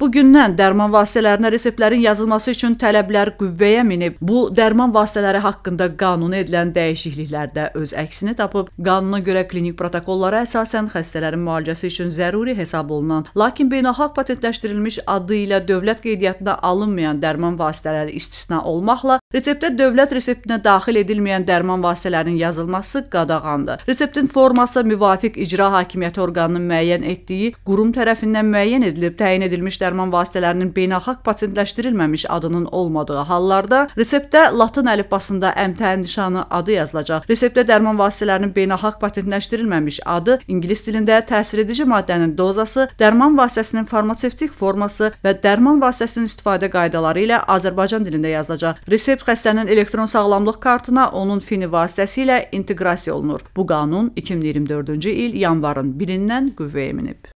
Bugündən dərman vasitələrinə reseptlərin yazılması üçün tələblər qüvvəyə minib. Bu dərman vasitələri haqqında qanuna edilən dəyişikliklər də öz əksini tapıb. Qanuna görə klinik protokollara əsasən xəstələrin müalicəsi üçün zəruri hesab olunan, lakin beynəlxalq patentləşdirilmiş adı ilə dövlət qeydiyyatına alınmayan dərman vasitələri istisna olmaqla Reseptdə dövlət reseptinə daxil edilməyən dərman vasitələrinin yazılması qadağandır. Reseptin forması müvafiq icra hakimiyyəti orqanının müəyyən etdiyi qurum tərəfindən müəyyən edilib təyin edilmiş dərman vasitələrinin beynəlxalq patentləşdirilməmiş adının olmadığı hallarda reseptdə latın əlifbasında əmtəə nişanı adı yazılacaq. Reseptdə dərman vasitələrinin beynəlxalq patentləşdirilməmiş adı, ingilis dilində təsir edici maddənin dozası, dərman vasitəsinin farmasevtik forması və dərman vasitəsinin istifadə qaydaları ilə Azərbaycan dilində yazılacaq. Resept edib xəstənin elektron sağlamlıq kartına onun fini vasitəsilə inteqrasiya olunur. Bu qanun 2024-cü il yanvarın 1-dən qüvvəyə minib.